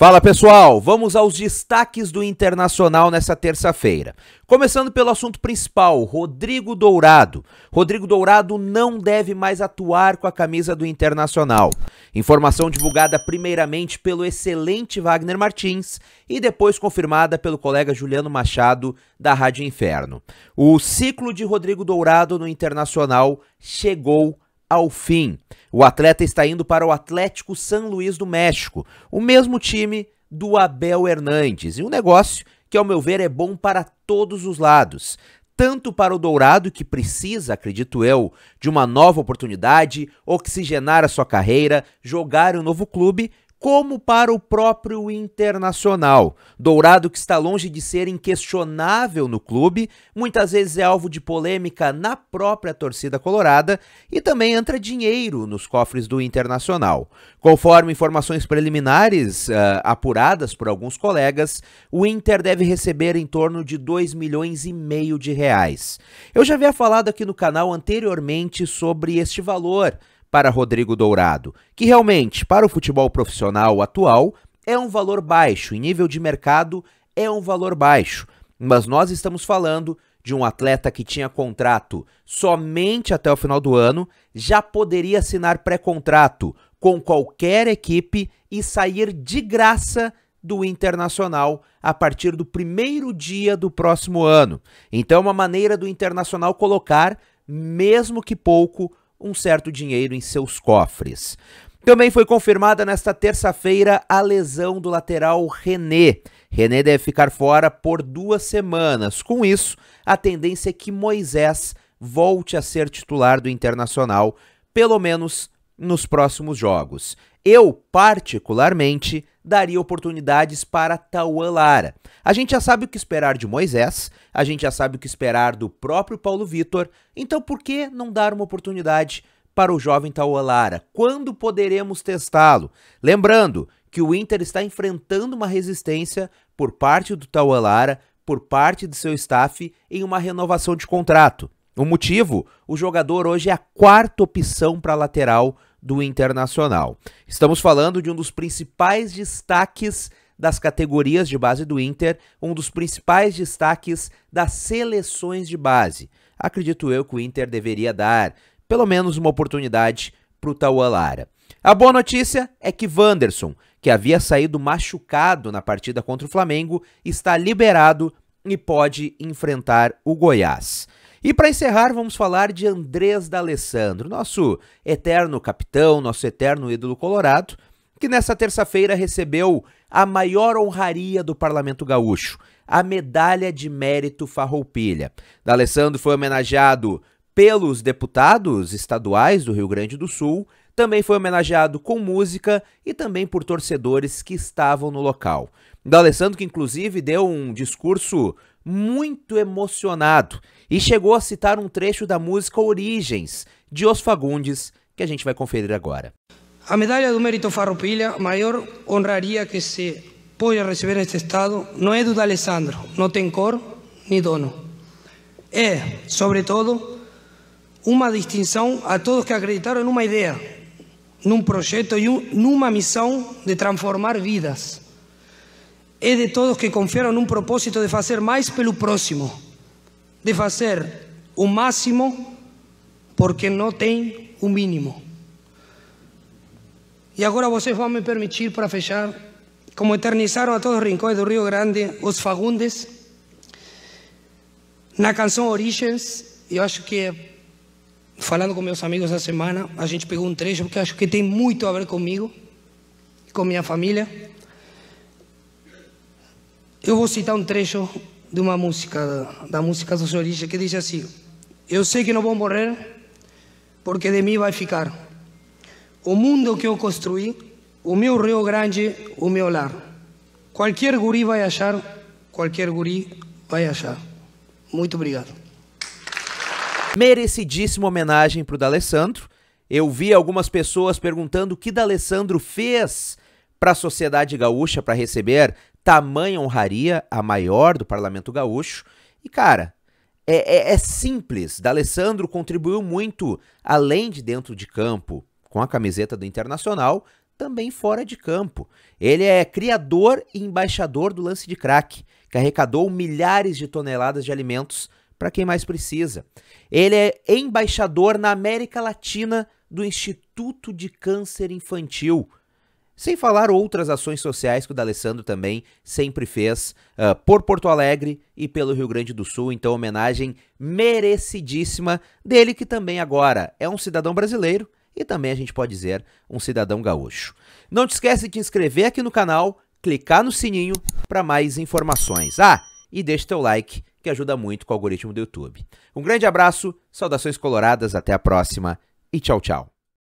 Fala pessoal, vamos aos destaques do Internacional nessa terça-feira. Começando pelo assunto principal, Rodrigo Dourado. Rodrigo Dourado não deve mais atuar com a camisa do Internacional. Informação divulgada primeiramente pelo excelente Wagner Martins e depois confirmada pelo colega Juliano Machado da Rádio Inferno. O ciclo de Rodrigo Dourado no Internacional chegou ao fim. O atleta está indo para o Atlético San Luís do México, o mesmo time do Abel Hernandes. E um negócio que, ao meu ver, é bom para todos os lados. Tanto para o Dourado, que precisa, acredito eu, de uma nova oportunidade, oxigenar a sua carreira, jogar em um novo clube, como para o próprio Internacional. Dourado, que está longe de ser inquestionável no clube, muitas vezes é alvo de polêmica na própria torcida colorada e também entra dinheiro nos cofres do Internacional. Conforme informações preliminares uh, apuradas por alguns colegas, o Inter deve receber em torno de 2 milhões e meio de reais. Eu já havia falado aqui no canal anteriormente sobre este valor para Rodrigo Dourado, que realmente, para o futebol profissional atual, é um valor baixo, em nível de mercado é um valor baixo. Mas nós estamos falando de um atleta que tinha contrato somente até o final do ano, já poderia assinar pré-contrato com qualquer equipe e sair de graça do Internacional a partir do primeiro dia do próximo ano. Então, é uma maneira do Internacional colocar, mesmo que pouco, um certo dinheiro em seus cofres. Também foi confirmada nesta terça-feira a lesão do lateral René. René deve ficar fora por duas semanas. Com isso, a tendência é que Moisés volte a ser titular do Internacional, pelo menos nos próximos jogos. Eu, particularmente, daria oportunidades para Tauan Lara. A gente já sabe o que esperar de Moisés, a gente já sabe o que esperar do próprio Paulo Vitor, então por que não dar uma oportunidade para o jovem Tauan Lara? Quando poderemos testá-lo? Lembrando que o Inter está enfrentando uma resistência por parte do Tauan Lara, por parte de seu staff, em uma renovação de contrato. O motivo? O jogador hoje é a quarta opção para lateral do Internacional. Estamos falando de um dos principais destaques das categorias de base do Inter, um dos principais destaques das seleções de base. Acredito eu que o Inter deveria dar pelo menos uma oportunidade para o Taualara. Lara. A boa notícia é que Wanderson, que havia saído machucado na partida contra o Flamengo, está liberado e pode enfrentar o Goiás. E para encerrar, vamos falar de Andrés D'Alessandro, nosso eterno capitão, nosso eterno ídolo colorado, que nessa terça-feira recebeu a maior honraria do Parlamento Gaúcho, a Medalha de Mérito Farroupilha. D'Alessandro foi homenageado pelos deputados estaduais do Rio Grande do Sul, também foi homenageado com música e também por torcedores que estavam no local do Alessandro, que inclusive deu um discurso muito emocionado e chegou a citar um trecho da música Origens, de Os Fagundes, que a gente vai conferir agora. A medalha do mérito Farroupilha, maior honraria que se pode receber neste Estado, não é do Alessandro, não tem cor nem dono. É, sobretudo, uma distinção a todos que acreditaram numa ideia, num projeto e numa missão de transformar vidas é de todos que confiaram num propósito de fazer mais pelo próximo, de fazer o máximo porque não tem o mínimo. E agora vocês vão me permitir, para fechar, como eternizaram a todos os rincões do Rio Grande os Fagundes, na canção Origens, eu acho que, falando com meus amigos essa semana, a gente pegou um trecho que acho que tem muito a ver comigo, com minha família. Eu vou citar um trecho de uma música, da música do Senhorista, que diz assim: Eu sei que não vou morrer, porque de mim vai ficar o mundo que eu construí, o meu Rio Grande, o meu lar. Qualquer guri vai achar, qualquer guri vai achar. Muito obrigado. Merecidíssima homenagem para o D'Alessandro. Eu vi algumas pessoas perguntando o que D'Alessandro fez para a sociedade gaúcha para receber tamanha honraria, a maior do parlamento gaúcho. E, cara, é, é, é simples. D'Alessandro contribuiu muito, além de dentro de campo, com a camiseta do Internacional, também fora de campo. Ele é criador e embaixador do lance de crack, que arrecadou milhares de toneladas de alimentos para quem mais precisa. Ele é embaixador na América Latina do Instituto de Câncer Infantil, sem falar outras ações sociais que o D'Alessandro também sempre fez uh, por Porto Alegre e pelo Rio Grande do Sul. Então, homenagem merecidíssima dele, que também agora é um cidadão brasileiro e também a gente pode dizer um cidadão gaúcho. Não te esquece de te inscrever aqui no canal, clicar no sininho para mais informações. Ah, e deixa teu like que ajuda muito com o algoritmo do YouTube. Um grande abraço, saudações coloradas, até a próxima e tchau, tchau.